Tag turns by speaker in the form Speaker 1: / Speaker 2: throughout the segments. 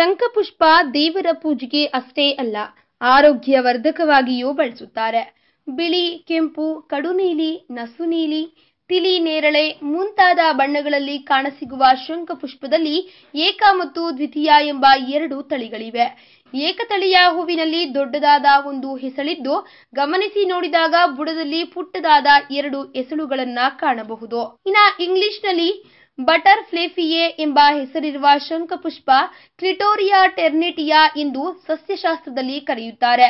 Speaker 1: ಶಂಖಪುಷ್ಪ ದೇವರ ಪೂಜೆಗೆ ಅಷ್ಟೇ ಅಲ್ಲ ಆರೋಗ್ಯವರ್ಧಕವಾಗಿಯೂ ಬಳಸುತ್ತಾರೆ ಬಿಳಿ ಕೆಂಪು ಕಡುನೀಲಿ ನಸುನೀಲಿ ತಿಳಿ ನೇರಳೆ ಮುಂತಾದ ಬಣ್ಣಗಳಲ್ಲಿ ಕಾಣಸಿಗುವ ಶಂಖಪುಷ್ಪದಲ್ಲಿ ಏಕ ಮತ್ತು ದ್ವಿತೀಯ ಎಂಬ ಎರಡು ತಳಿಗಳಿವೆ ಏಕತಳಿಯ ಹೂವಿನಲ್ಲಿ ದೊಡ್ಡದಾದ ಒಂದು ಹೆಸಳಿದ್ದು ಗಮನಿಸಿ ನೋಡಿದಾಗ ಬುಡದಲ್ಲಿ ಪುಟ್ಟದಾದ ಎರಡು ಹೆಸಳುಗಳನ್ನ ಕಾಣಬಹುದು ಇನ್ನ ಇಂಗ್ಲಿಷ್ನಲ್ಲಿ ಬಟರ್ ಫ್ಲೇಫಿಯೇ ಎಂಬ ಹೆಸರಿರುವ ಶಂಖ ಪುಷ್ಪ ಕ್ರಿಟೋರಿಯಾ ಟೆರ್ನಿಟಿಯಾ ಎಂದು ಸಸ್ಯಶಾಸ್ತ್ರದಲ್ಲಿ ಕರೆಯುತ್ತಾರೆ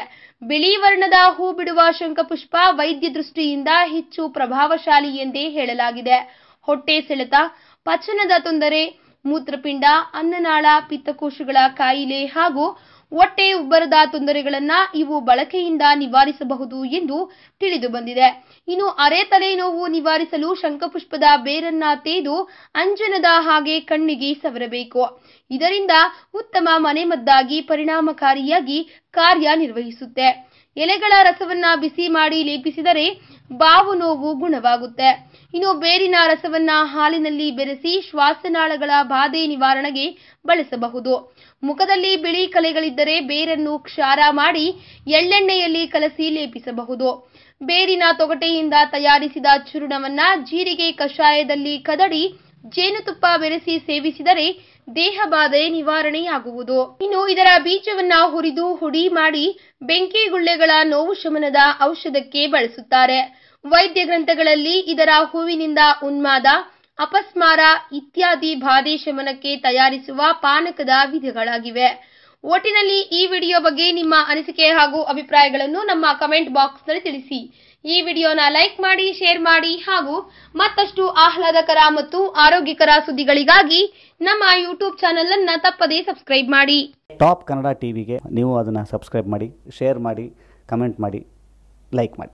Speaker 1: ಬಿಳಿ ವರ್ಣದ ಹೂ ಬಿಡುವ ಶಂಖಪುಷ್ಪ ವೈದ್ಯ ದೃಷ್ಟಿಯಿಂದ ಹೆಚ್ಚು ಪ್ರಭಾವಶಾಲಿ ಎಂದೇ ಹೇಳಲಾಗಿದೆ ಹೊಟ್ಟೆ ಸೆಳೆತ ಪಚನದ ತೊಂದರೆ ಮೂತ್ರಪಿಂಡ ಅನ್ನನಾಳ ಪಿತ್ತಕೋಶಗಳ ಕಾಯಿಲೆ ಹಾಗೂ ಹೊಟ್ಟೆ ಉಬ್ಬರದ ತೊಂದರೆಗಳನ್ನ ಇವು ಬಳಕೆಯಿಂದ ನಿವಾರಿಸಬಹುದು ಎಂದು ತಿಳಿದು ಬಂದಿದೆ ಇನ್ನು ಅರೆ ನೋವು ನಿವಾರಿಸಲು ಶಂಖಪುಷ್ಪದ ಬೇರನ್ನ ತೇದು ಅಂಜನದ ಹಾಗೆ ಕಣ್ಣಿಗೆ ಸವರಬೇಕು ಇದರಿಂದ ಉತ್ತಮ ಮನೆಮದ್ದಾಗಿ ಪರಿಣಾಮಕಾರಿಯಾಗಿ ಕಾರ್ಯನಿರ್ವಹಿಸುತ್ತೆ ಎಲೆಗಳ ರಸವನ್ನ ಬಿಸಿ ಮಾಡಿ ಲೇಪಿಸಿದರೆ ಬಾವು ನೋವು ಗುಣವಾಗುತ್ತೆ ಇನ್ನು ಬೇರಿನ ರಸವನ್ನ ಹಾಲಿನಲ್ಲಿ ಬೆರೆಸಿ ಶ್ವಾಸನಾಳಗಳ ಬಾಧೆ ನಿವಾರಣೆಗೆ ಬಳಸಬಹುದು ಮುಖದಲ್ಲಿ ಬಿಳಿ ಕಲೆಗಳಿದ್ದರೆ ಬೇರನ್ನು ಕ್ಷಾರ ಮಾಡಿ ಎಳ್ಳೆಣ್ಣೆಯಲ್ಲಿ ಕಲಸಿ ಲೇಪಿಸಬಹುದು ಬೇರಿನ ತೊಗಟೆಯಿಂದ ತಯಾರಿಸಿದ ಚೂರ್ಣವನ್ನ ಜೀರಿಗೆ ಕಷಾಯದಲ್ಲಿ ಕದಡಿ ಜೇನುತುಪ್ಪ ಬೆರೆಸಿ ಸೇವಿಸಿದರೆ ದೇಹ ಬಾಧೆ ನಿವಾರಣೆಯಾಗುವುದು ಇನ್ನು ಇದರ ಬೀಜವನ್ನ ಹುರಿದು ಹುಡಿ ಮಾಡಿ ಬೆಂಕಿ ಗುಳ್ಳೆಗಳ ನೋವು ಶಮನದ ಔಷಧಕ್ಕೆ ಬಳಸುತ್ತಾರೆ ವೈದ್ಯ ಗ್ರಂಥಗಳಲ್ಲಿ ಇದರ ಹೂವಿನಿಂದ ಉನ್ಮಾದ ಅಪಸ್ಮಾರ ಇತ್ಯಾದಿ ಬಾಧೆ ಶಮನಕ್ಕೆ ತಯಾರಿಸುವ ಪಾನಕದ ವಿಧಗಳಾಗಿವೆ ಒಟ್ಟಿನಲ್ಲಿ ಈ ವಿಡಿಯೋ ಬಗ್ಗೆ ನಿಮ್ಮ ಅನಿಸಿಕೆ ಹಾಗೂ ಅಭಿಪ್ರಾಯಗಳನ್ನು ನಮ್ಮ ಕಮೆಂಟ್ ನಲ್ಲಿ ತಿಳಿಸಿ ಈ ವಿಡಿಯೋನ ಲೈಕ್ ಮಾಡಿ ಶೇರ್ ಮಾಡಿ ಹಾಗೂ ಮತ್ತಷ್ಟು ಆಹ್ಲಾದಕರ ಮತ್ತು ಆರೋಗ್ಯಕರ ಸುದ್ದಿಗಳಿಗಾಗಿ ನಮ್ಮ ಯೂಟ್ಯೂಬ್ ಚಾನೆಲ್ ಅನ್ನ ತಪ್ಪದೇ ಸಬ್ಸ್ಕ್ರೈಬ್ ಮಾಡಿ ಟಾಪ್ ಕನ್ನಡ ಟಿವಿಗೆ ನೀವು ಅದನ್ನು ಸಬ್ಸ್ಕ್ರೈಬ್ ಮಾಡಿ ಶೇರ್ ಮಾಡಿ ಕಮೆಂಟ್ ಮಾಡಿ ಲೈಕ್ ಮಾಡಿ